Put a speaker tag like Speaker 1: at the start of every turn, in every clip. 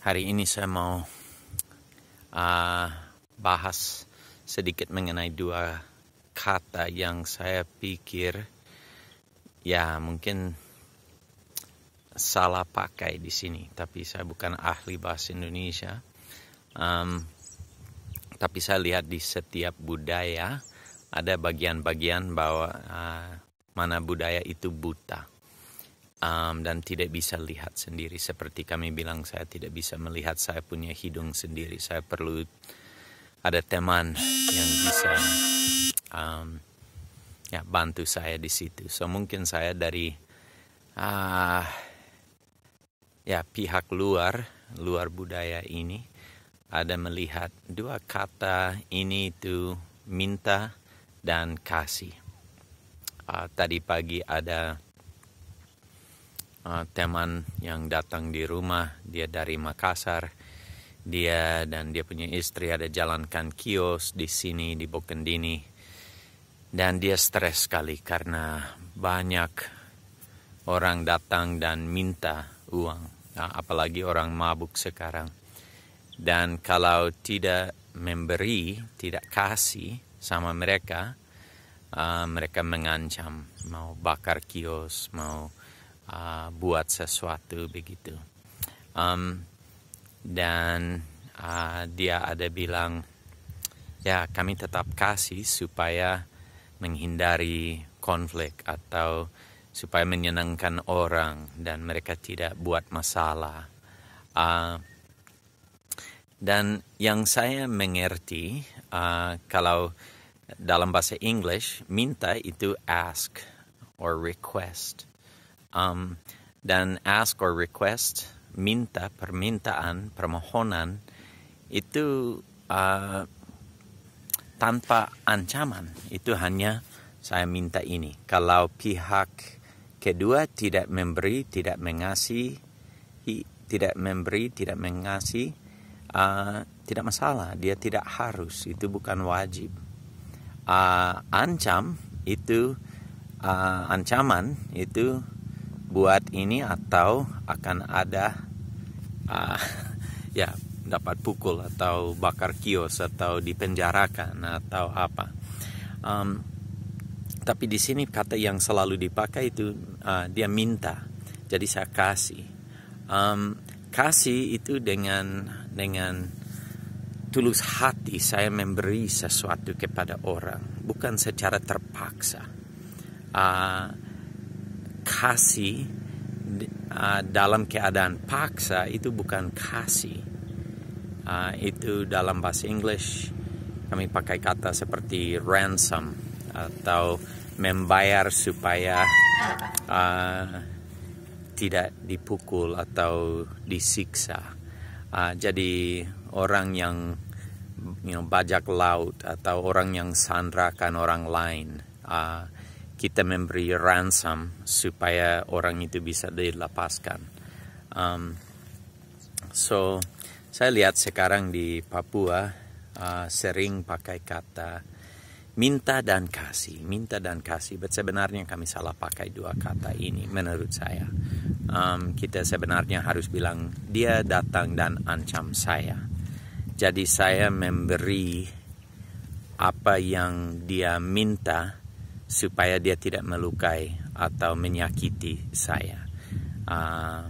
Speaker 1: Hari ini saya mau uh, bahas sedikit mengenai dua kata yang saya pikir ya mungkin salah pakai di sini, tapi saya bukan ahli bahasa Indonesia. Um, tapi saya lihat di setiap budaya ada bagian-bagian bahwa uh, mana budaya itu buta um, dan tidak bisa lihat sendiri. Seperti kami bilang, saya tidak bisa melihat, saya punya hidung sendiri. Saya perlu ada teman yang bisa um, ya bantu saya di situ. So mungkin saya dari uh, ya pihak luar, luar budaya ini ada melihat dua kata ini itu minta dan kasih. Uh, tadi pagi ada uh, teman yang datang di rumah dia dari Makassar dia dan dia punya istri ada jalankan kios di sini di Bokendini dan dia stres sekali karena banyak orang datang dan minta uang nah, apalagi orang mabuk sekarang dan kalau tidak memberi tidak kasih sama mereka uh, mereka mengancam mau bakar kios mau Uh, buat sesuatu begitu. Um, dan uh, dia ada bilang, ya kami tetap kasih supaya menghindari konflik atau supaya menyenangkan orang dan mereka tidak buat masalah. Uh, dan yang saya mengerti uh, kalau dalam bahasa Inggris minta itu ask or request. Um, dan ask or request, minta, permintaan, permohonan itu uh, tanpa ancaman. Itu hanya saya minta ini. Kalau pihak kedua tidak memberi, tidak mengasihi, tidak memberi, tidak mengasihi, uh, tidak masalah. Dia tidak harus. Itu bukan wajib. Uh, ancam itu uh, ancaman itu buat ini atau akan ada uh, ya dapat pukul atau bakar kios atau dipenjarakan atau apa um, tapi di sini kata yang selalu dipakai itu uh, dia minta jadi saya kasih um, kasih itu dengan dengan tulus hati saya memberi sesuatu kepada orang bukan secara terpaksa uh, kasih uh, dalam keadaan paksa itu bukan kasih. Uh, itu dalam bahasa Inggris kami pakai kata seperti ransom atau membayar supaya uh, tidak dipukul atau disiksa. jadi orang yang you know, bajak laut atau orang yang sandrakan orang lain kita memberi ransom supaya orang itu bisa dilepaskan. Um, so saya lihat sekarang di Papua uh, sering pakai kata minta dan kasih, minta dan kasih. But sebenarnya kami salah pakai dua kata ini menurut saya. Um, kita sebenarnya harus bilang dia datang dan ancam saya. Jadi saya memberi apa yang dia minta supaya dia tidak melukai atau menyakiti saya. Ah,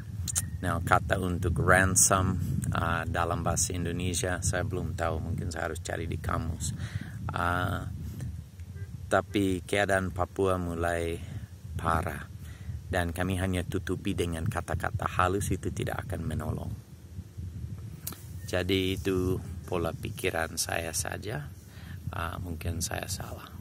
Speaker 1: nah, kata untuk ransom ah, dalam bahasa Indonesia saya belum tahu, mungkin saya harus cari di kamus. Uh, tapi keadaan Papua mulai parah dan kami hanya tutupi dengan kata-kata halus itu tidak akan menolong. Jadi itu pola pikiran saya saja. mungkin saya salah.